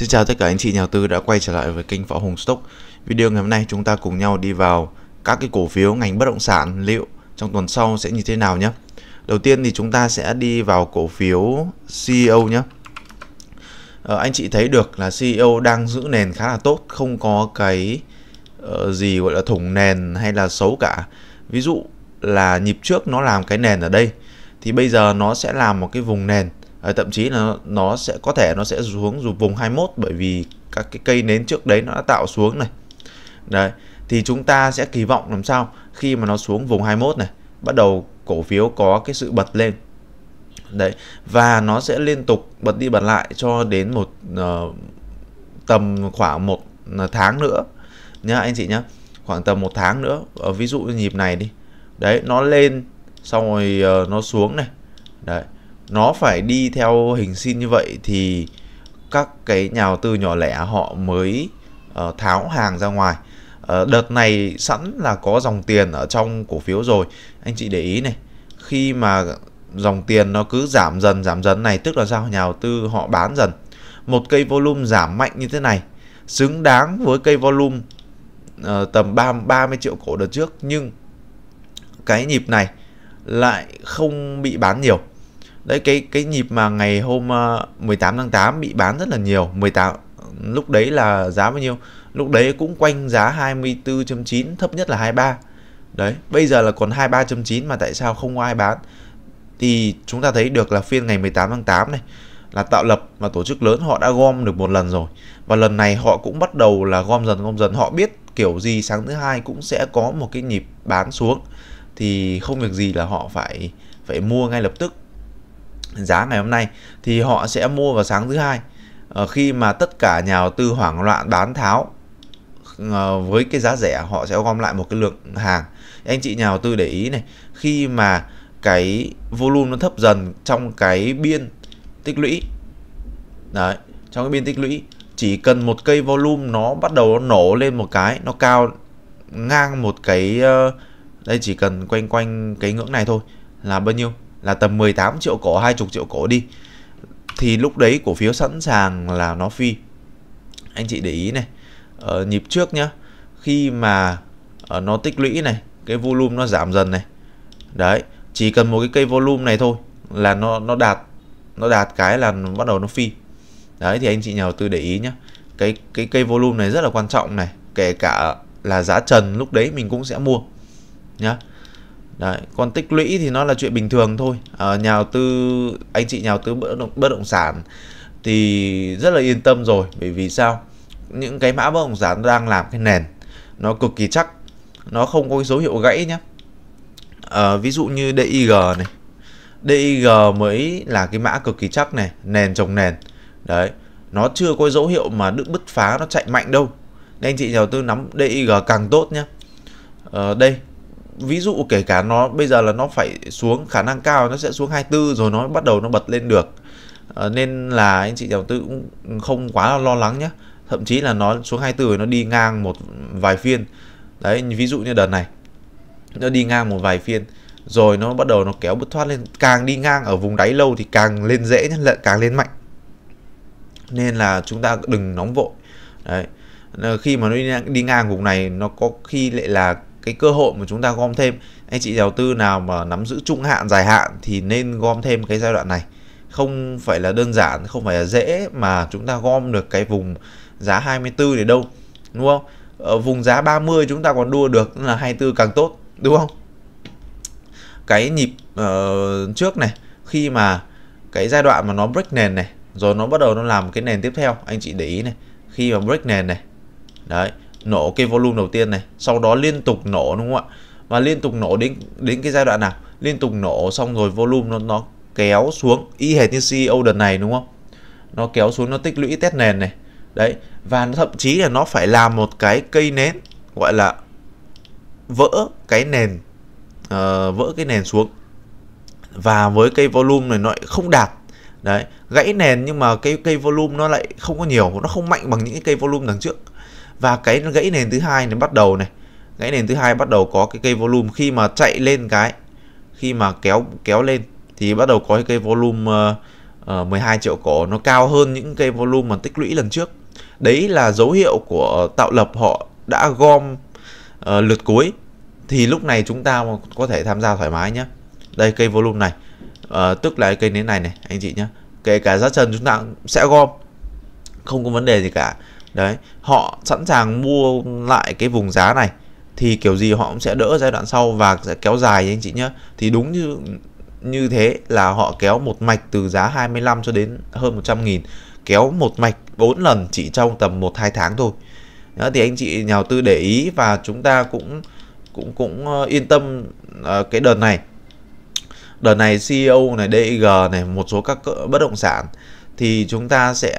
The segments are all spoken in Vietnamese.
Xin chào tất cả anh chị nhà đầu tư đã quay trở lại với kênh Võ Hùng Stock. Video ngày hôm nay chúng ta cùng nhau đi vào các cái cổ phiếu ngành bất động sản liệu trong tuần sau sẽ như thế nào nhé. Đầu tiên thì chúng ta sẽ đi vào cổ phiếu CEO nhé. À, anh chị thấy được là CEO đang giữ nền khá là tốt, không có cái uh, gì gọi là thủng nền hay là xấu cả. Ví dụ là nhịp trước nó làm cái nền ở đây thì bây giờ nó sẽ làm một cái vùng nền à, thậm chí là nó sẽ có thể nó sẽ xuống dù vùng 21 bởi vì các cái cây nến trước đấy nó đã tạo xuống này đấy thì chúng ta sẽ kỳ vọng làm sao khi mà nó xuống vùng 21 này bắt đầu cổ phiếu có cái sự bật lên đấy và nó sẽ liên tục bật đi bật lại cho đến một uh, tầm khoảng một ờ, tháng nữa nhá anh chị nhá khoảng tầm một tháng nữa ở ví dụ như nhịp này đi đấy nó lên xong rồi uh, nó xuống này đấy nó phải đi theo hình xin như vậy thì các cái nhà đầu tư nhỏ lẻ họ mới uh, tháo hàng ra ngoài uh, đợt này sẵn là có dòng tiền ở trong cổ phiếu rồi anh chị để ý này khi mà dòng tiền nó cứ giảm dần giảm dần này tức là sao nhà đầu tư họ bán dần một cây volume giảm mạnh như thế này xứng đáng với cây volume uh, tầm 30, 30 triệu cổ đợt trước nhưng cái nhịp này lại không bị bán nhiều đấy cái cái nhịp mà ngày hôm 18 ờ, tháng 8 bị bán rất là nhiều 18 lúc đấy là giá bao nhiêu lúc đấy cũng quanh giá 24.9 thấp nhất là 23 đấy bây giờ là còn 23.9 mà tại sao không có ai bán thì chúng ta thấy được là phiên ngày 18 tháng 8 này là tạo lập mà tổ chức lớn họ đã gom được một lần rồi và lần này họ cũng bắt đầu là gom dần gom dần họ biết kiểu gì sáng thứ hai cũng sẽ có một cái nhịp bán xuống thì không việc gì là họ phải phải mua ngay lập tức giá ngày hôm nay thì họ sẽ mua vào sáng thứ hai ờ, khi mà tất cả nhà đầu tư hoảng loạn bán tháo ờ, với cái giá rẻ họ sẽ gom lại một cái lượng hàng anh chị nhà đầu tư để ý này khi mà cái volume nó thấp dần trong cái biên tích lũy đấy trong cái biên tích lũy chỉ cần một cây volume nó bắt đầu nó nổ lên một cái nó cao ngang một cái ờ, đây chỉ cần quanh quanh cái ngưỡng này thôi là bao nhiêu là tầm 18 triệu cổ 20 triệu cổ đi thì lúc đấy cổ phiếu sẵn sàng là nó phi anh chị để ý này ở ờ, nhịp trước nhá khi mà ờ, nó tích lũy này cái volume nó giảm dần này đấy chỉ cần một cái cây volume này thôi là nó nó đạt nó đạt cái là nó bắt đầu nó phi đấy thì anh chị nhà đầu tư để ý nhá cái cái cây volume này rất là quan trọng này kể cả là giá trần lúc đấy mình cũng sẽ mua nhá Đấy, còn tích lũy thì nó là chuyện bình thường thôi. À, nhà đầu tư anh chị nhà đầu tư bất động, bất động sản thì rất là yên tâm rồi bởi vì sao? Những cái mã bất động sản đang làm cái nền nó cực kỳ chắc, nó không có dấu hiệu gãy nhé. À, ví dụ như DIG này. DIG mới là cái mã cực kỳ chắc này, nền trồng nền. Đấy, nó chưa có dấu hiệu mà đứt bứt phá nó chạy mạnh đâu. Nên anh chị nhà đầu tư nắm DIG càng tốt nhé. Ờ, đây ví dụ kể cả nó bây giờ là nó phải xuống khả năng cao nó sẽ xuống 24 rồi nó bắt đầu nó bật lên được à, nên là anh chị đầu tư cũng không quá là lo lắng nhé thậm chí là nó xuống 24 rồi nó đi ngang một vài phiên đấy ví dụ như đợt này nó đi ngang một vài phiên rồi nó bắt đầu nó kéo bứt thoát lên càng đi ngang ở vùng đáy lâu thì càng lên dễ nhé càng lên mạnh nên là chúng ta đừng nóng vội đấy khi mà nó đi ngang, đi ngang vùng này nó có khi lại là cái cơ hội mà chúng ta gom thêm anh chị đầu tư nào mà nắm giữ trung hạn dài hạn thì nên gom thêm cái giai đoạn này không phải là đơn giản không phải là dễ mà chúng ta gom được cái vùng giá 24 để đâu đúng không ở ờ, vùng giá 30 chúng ta còn đua được là 24 càng tốt đúng không cái nhịp uh, trước này khi mà cái giai đoạn mà nó break nền này rồi nó bắt đầu nó làm cái nền tiếp theo anh chị để ý này khi mà break nền này đấy nổ cái volume đầu tiên này sau đó liên tục nổ đúng không ạ và liên tục nổ đến đến cái giai đoạn nào liên tục nổ xong rồi volume nó nó kéo xuống y hệt như CEO đợt này đúng không nó kéo xuống nó tích lũy test nền này đấy và thậm chí là nó phải làm một cái cây nến gọi là vỡ cái nền uh, vỡ cái nền xuống và với cây volume này nó lại không đạt đấy gãy nền nhưng mà cây cây volume nó lại không có nhiều nó không mạnh bằng những cái cây volume đằng trước và cái gãy nền thứ hai nó bắt đầu này gãy nền thứ hai bắt đầu có cái cây volume khi mà chạy lên cái khi mà kéo kéo lên thì bắt đầu có cái cây volume uh, uh, 12 triệu cổ nó cao hơn những cây volume mà tích lũy lần trước đấy là dấu hiệu của tạo lập họ đã gom uh, lượt cuối thì lúc này chúng ta có thể tham gia thoải mái nhé đây cây volume này uh, tức là cây nến này này anh chị nhé kể cả giá trần chúng ta sẽ gom không có vấn đề gì cả đấy họ sẵn sàng mua lại cái vùng giá này thì kiểu gì họ cũng sẽ đỡ giai đoạn sau và sẽ kéo dài anh chị nhé thì đúng như như thế là họ kéo một mạch từ giá 25 cho đến hơn 100 nghìn kéo một mạch 4 lần chỉ trong tầm 1-2 tháng thôi đó, thì anh chị nhà đầu tư để ý và chúng ta cũng cũng cũng ờ, yên tâm ờ, cái đợt này đợt này CEO này DG này một số các bất động sản thì chúng ta sẽ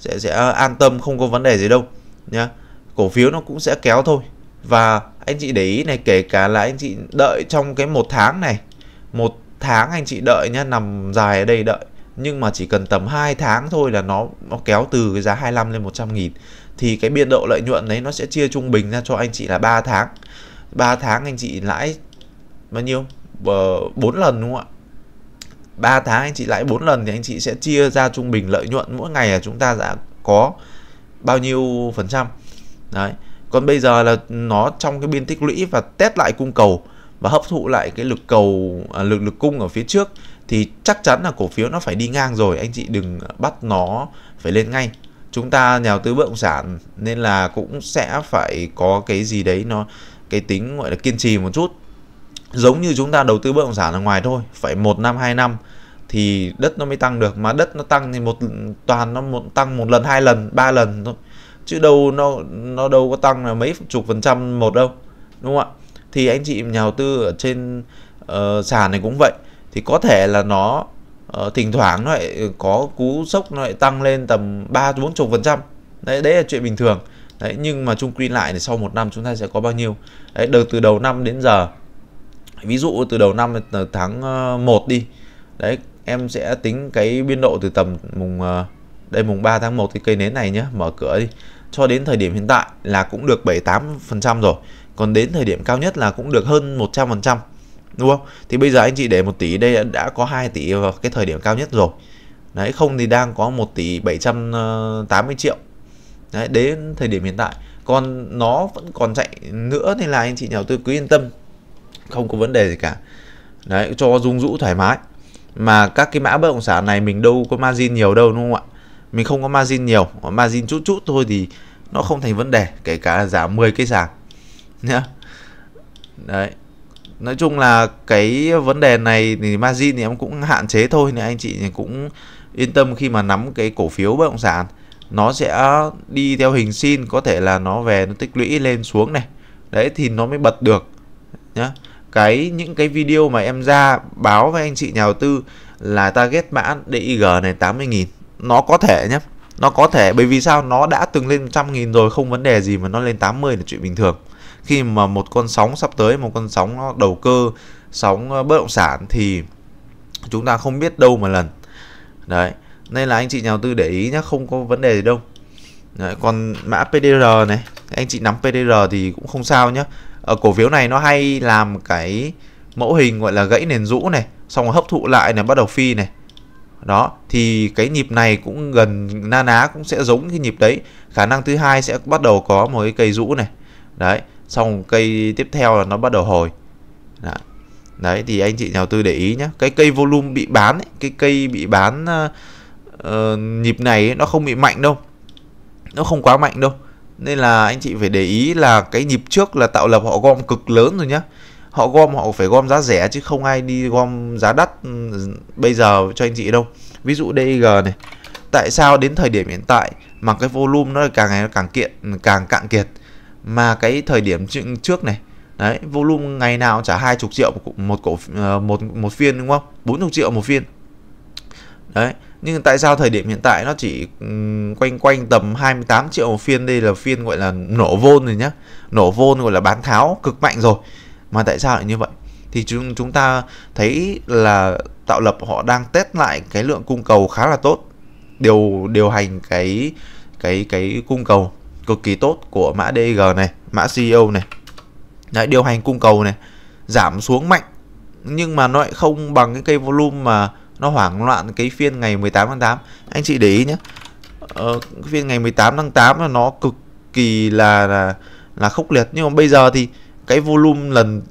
sẽ sẽ an tâm không có vấn đề gì đâu nhá cổ phiếu nó cũng sẽ kéo thôi và anh chị để ý này kể cả là anh chị đợi trong cái một tháng này một tháng anh chị đợi nhá nằm dài ở đây đợi nhưng mà chỉ cần tầm 2 tháng thôi là nó nó kéo từ cái giá 25 lên 100 nghìn thì cái biên độ lợi nhuận đấy nó sẽ chia trung bình ra cho anh chị là 3 tháng 3 tháng anh chị lãi bao nhiêu 4 ờ, lần đúng không ạ 3 tháng anh chị lãi 4 lần thì anh chị sẽ chia ra trung bình lợi nhuận mỗi ngày là chúng ta đã có bao nhiêu phần trăm đấy còn bây giờ là nó trong cái biên tích lũy và test lại cung cầu và hấp thụ lại cái lực cầu à, lực lực cung ở phía trước thì chắc chắn là cổ phiếu nó phải đi ngang rồi anh chị đừng bắt nó phải lên ngay chúng ta nhà đầu tư bất động sản nên là cũng sẽ phải có cái gì đấy nó cái tính gọi là kiên trì một chút giống như chúng ta đầu tư bất động sản ở ngoài thôi phải một năm hai năm thì đất nó mới tăng được mà đất nó tăng thì một toàn nó một tăng một lần hai lần ba lần thôi chứ đâu nó nó đâu có tăng là mấy chục phần trăm một đâu đúng không ạ thì anh chị nhà đầu tư ở trên uh, sàn này cũng vậy thì có thể là nó uh, thỉnh thoảng nó lại có cú sốc nó lại tăng lên tầm ba bốn chục phần trăm đấy đấy là chuyện bình thường đấy nhưng mà chung quy lại thì sau một năm chúng ta sẽ có bao nhiêu đấy từ đầu năm đến giờ ví dụ từ đầu năm tháng 1 ờ, đi đấy em sẽ tính cái biên độ từ tầm mùng ờ, đây mùng 3 tháng 1 thì cây nến này nhé mở cửa đi cho đến thời điểm hiện tại là cũng được 78% rồi còn đến thời điểm cao nhất là cũng được hơn 100% đúng không thì bây giờ anh chị để 1 tỷ đây đã có 2 tỷ vào cái thời điểm cao nhất rồi đấy không thì đang có 1 tỷ 780 ờ, triệu đấy đến thời điểm hiện tại còn nó vẫn còn chạy nữa nên là anh chị nhà đầu tư cứ yên tâm không có vấn đề gì cả đấy cho dung dũ thoải mái mà các cái mã bất động sản này mình đâu có margin nhiều đâu đúng không ạ mình không có margin nhiều margin chút chút thôi thì nó không thành vấn đề kể cả là giảm 10 cái sàn nhá đấy nói chung là cái vấn đề này thì margin thì em cũng hạn chế thôi nên anh chị cũng yên tâm khi mà nắm cái cổ phiếu bất động sản nó sẽ đi theo hình sin có thể là nó về nó tích lũy lên xuống này đấy thì nó mới bật được nhá cái những cái video mà em ra báo với anh chị nhà đầu tư là target mã DIG này 80.000 nó có thể nhé nó có thể bởi vì sao nó đã từng lên 100 nghìn rồi không vấn đề gì mà nó lên 80 là chuyện bình thường khi mà một con sóng sắp tới một con sóng nó đầu cơ sóng ờ, bất động sản thì chúng ta không biết đâu mà lần đấy nên là anh chị nhà đầu tư để ý nhé không có vấn đề gì đâu Đấy, còn mã PDR này anh chị nắm PDR thì cũng không sao nhé ở ờ, cổ phiếu này nó hay làm cái mẫu hình gọi là gãy nền rũ này xong rồi hấp thụ lại này bắt đầu phi này đó thì cái nhịp này cũng gần na ná cũng sẽ giống cái nhịp đấy khả năng thứ hai sẽ bắt đầu có một cái cây rũ này đấy xong cây tiếp theo là nó bắt đầu hồi đấy, đấy thì anh chị nhà đầu tư để ý nhé cái cây volume bị bán ấy, cái cây bị bán uh, nhịp này ấy, nó không bị mạnh đâu nó không quá mạnh đâu nên là anh chị phải để ý là cái nhịp trước là tạo lập họ gom cực lớn rồi nhá họ gom họ phải gom giá rẻ chứ không ai đi gom giá đắt ừ, bây giờ cho anh chị đâu ví dụ DG này tại sao đến thời điểm hiện tại mà cái volume nó càng ngày nó càng kiện càng cạn kiệt mà cái thời điểm trước này đấy volume ngày nào trả hai chục triệu một cổ ờ, một một phiên đúng không bốn chục triệu một phiên đấy nhưng tại sao thời điểm hiện tại nó chỉ ừ, quanh quanh tầm 28 triệu phiên đây là phiên gọi là nổ vôn rồi nhá nổ vôn gọi là bán tháo cực mạnh rồi mà tại sao lại như vậy thì chúng chúng ta thấy là tạo lập họ đang test lại cái lượng cung cầu khá là tốt điều điều hành cái cái cái cung cầu cực kỳ tốt của mã DG này mã CEO này Đấy, điều hành cung cầu này giảm xuống mạnh nhưng mà nó lại không bằng cái cây volume mà nó hoảng loạn cái phiên ngày 18 tháng 8 anh chị để ý nhé ờ, phiên ngày 18 tháng 8 là nó cực kỳ là là là khốc liệt nhưng mà bây giờ thì cái volume lần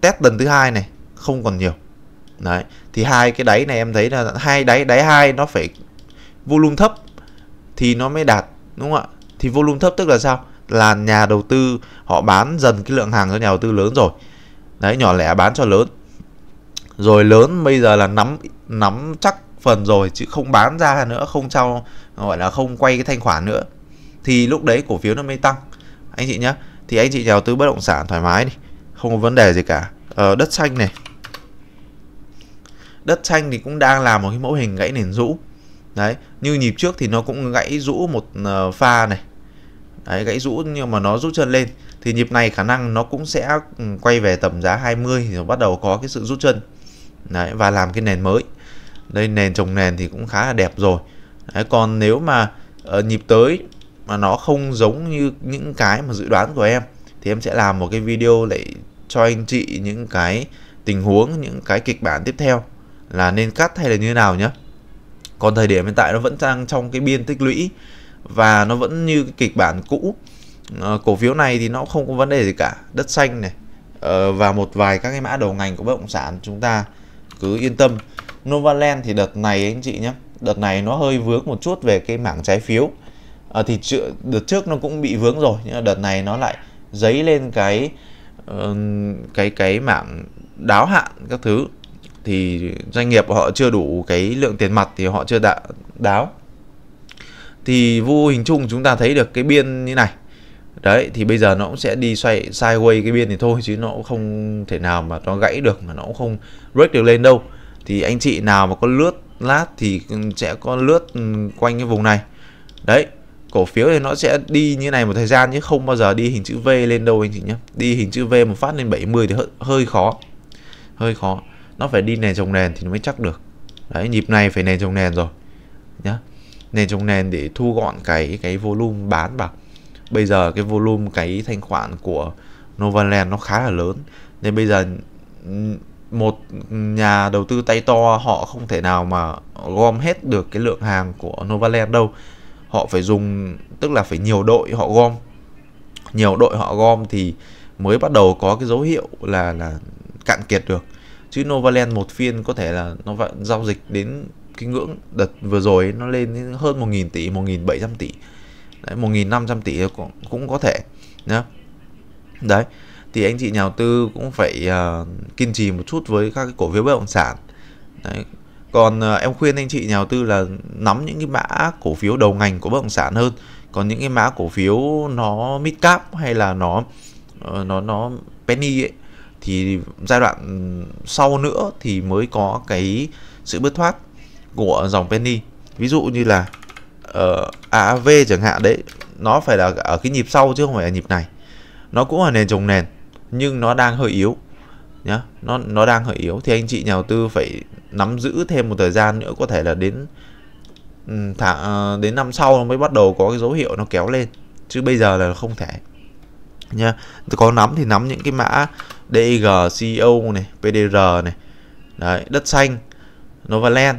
test lần thứ hai này không còn nhiều đấy thì hai cái đáy này em thấy là hai đáy đáy hai nó phải volume thấp thì nó mới đạt đúng không ạ thì volume thấp tức là sao là nhà đầu tư họ bán dần cái lượng hàng cho nhà đầu tư lớn rồi đấy nhỏ lẻ bán cho lớn rồi lớn bây giờ là nắm nắm chắc phần rồi chứ không bán ra nữa không trao gọi là không quay cái thanh khoản nữa thì lúc đấy cổ phiếu nó mới tăng anh chị nhá thì anh chị đầu tư bất động sản thoải mái đi không có vấn đề gì cả ờ, đất xanh này đất xanh thì cũng đang là một cái mẫu hình gãy nền rũ đấy như nhịp trước thì nó cũng gãy rũ một ờ, pha này đấy, gãy rũ nhưng mà nó rút chân lên thì nhịp này khả năng nó cũng sẽ ừ, quay về tầm giá 20 rồi bắt đầu có cái sự rút chân Đấy, và làm cái nền mới đây nền trồng nền thì cũng khá là đẹp rồi Đấy, còn nếu mà uh, nhịp tới mà nó không giống như những cái mà dự đoán của em thì em sẽ làm một cái video để cho anh chị những cái tình huống những cái kịch bản tiếp theo là nên cắt hay là như nào nhé còn thời điểm hiện tại nó vẫn đang trong cái biên tích lũy và nó vẫn như cái kịch bản cũ ờ, cổ phiếu này thì nó không có vấn đề gì cả đất xanh này ờ, và một vài các cái mã đầu ngành của bất động sản chúng ta cứ yên tâm Novaland thì đợt này anh chị nhé đợt này nó hơi vướng một chút về cái mảng trái phiếu à, thì chữa, đợt trước nó cũng bị vướng rồi nhưng mà đợt này nó lại dấy lên cái uh, cái cái mảng đáo hạn các thứ thì doanh nghiệp họ chưa đủ cái lượng tiền mặt thì họ chưa đã đáo thì vô hình chung chúng ta thấy được cái biên như này đấy thì bây giờ nó cũng sẽ đi xoay sideways cái biên thì thôi chứ nó cũng không thể nào mà nó gãy được mà nó cũng không break được lên đâu thì anh chị nào mà có lướt lát thì sẽ có lướt ừ, quanh cái vùng này đấy cổ phiếu thì nó sẽ đi như này một thời gian chứ không bao giờ đi hình chữ V lên đâu anh chị nhé đi hình chữ V một phát lên 70 thì hơi, hơi khó hơi khó nó phải đi nền trồng nền thì nó mới chắc được đấy nhịp này phải nền trồng nền rồi nhá nền trồng nền để thu gọn cái cái volume bán vào bây giờ cái volume cái thanh khoản của Novaland nó khá là lớn nên bây giờ một nhà đầu tư tay to họ không thể nào mà gom hết được cái lượng hàng của Novaland đâu họ phải dùng tức là phải nhiều đội họ gom nhiều đội họ gom thì mới bắt đầu có cái dấu hiệu là là cạn kiệt được chứ Novaland một phiên có thể là nó vẫn giao dịch đến cái ngưỡng đợt vừa rồi nó lên hơn 1.000 tỷ 1.700 tỷ đấy 1.500 tỷ cũng, cũng có thể nhá đấy thì anh chị nhà đầu tư cũng phải uh, kiên trì một chút với các cái cổ phiếu bất động sản đấy còn uh, em khuyên anh chị nhà đầu tư là nắm những cái mã cổ phiếu đầu ngành của bất động sản hơn còn những cái mã cổ phiếu nó mid cap hay là nó uh, nó nó penny ấy, thì giai đoạn sau nữa thì mới có cái sự bứt thoát của dòng penny ví dụ như là uh, ờ, AV chẳng hạn đấy nó phải là ở cái nhịp sau chứ không phải là nhịp này nó cũng là nền trồng nền nhưng nó đang hơi yếu nhá nó nó đang hơi yếu thì anh chị nhà đầu tư phải nắm giữ thêm một thời gian nữa có thể là đến tháng ờ, đến năm sau nó mới bắt đầu có cái dấu hiệu nó kéo lên chứ bây giờ là không thể nha có nắm thì nắm những cái mã DG, CO e này, PDR này đấy, đất xanh, Novaland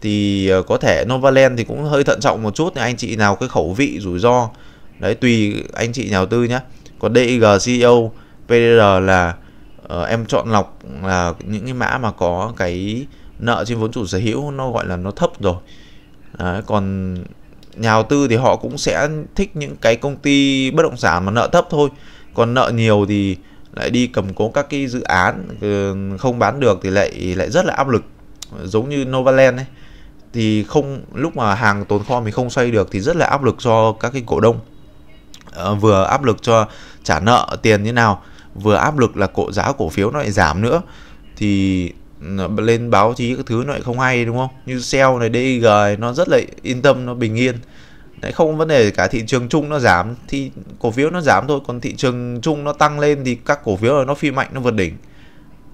thì ờ, có thể Novaland thì cũng hơi thận trọng một chút anh chị nào cái khẩu vị rủi ro đấy tùy anh chị nhà đầu tư nhé còn DIG CEO PDR là uh, em chọn lọc là những cái mã mà có cái nợ trên vốn chủ sở hữu nó gọi là nó thấp rồi đấy, còn nhà đầu tư thì họ cũng sẽ thích những cái công ty bất động sản mà nợ thấp thôi còn nợ nhiều thì lại đi cầm cố các cái dự án ừ, không bán được thì lại lại rất là áp lực giống như Novaland ấy thì không lúc mà hàng tồn kho mình không xoay được thì rất là áp lực cho các cái cổ đông à, vừa áp lực cho trả nợ tiền như nào vừa áp lực là cổ giá cổ phiếu nó lại giảm nữa thì ừ, lên báo chí các thứ nó lại không hay đúng không như sell này dig này, nó rất là yên tâm nó bình yên đấy không vấn đề cả thị trường chung nó giảm thì cổ phiếu nó giảm thôi còn thị trường chung nó tăng lên thì các cổ phiếu nó phi mạnh nó vượt đỉnh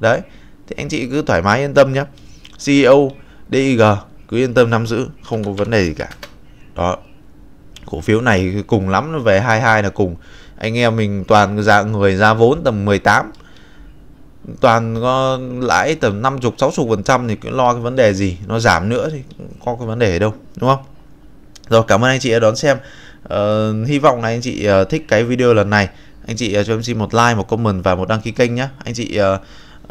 đấy thì anh chị cứ thoải mái yên tâm nhé CEO DIG cứ yên tâm nắm giữ không có vấn đề gì cả đó cổ phiếu này cùng lắm nó về 22 là cùng anh em mình toàn ra người ra vốn tầm 18 toàn có lãi tầm 50 60 phần trăm thì cứ lo cái vấn đề gì nó giảm nữa thì có cái vấn đề đâu đúng không rồi cảm ơn anh chị đã đón xem uh, hy vọng là anh chị uh, thích cái video lần này anh chị uh, cho em xin một like một comment và một đăng ký kênh nhé anh chị uh,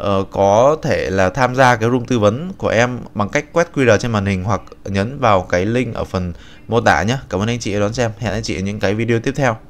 Ờ, có thể là tham gia cái room tư vấn của em bằng cách quét QR trên màn hình hoặc nhấn vào cái link ở phần mô tả nhé. Cảm ơn anh chị đã đón xem. Hẹn anh chị ở những cái video tiếp theo.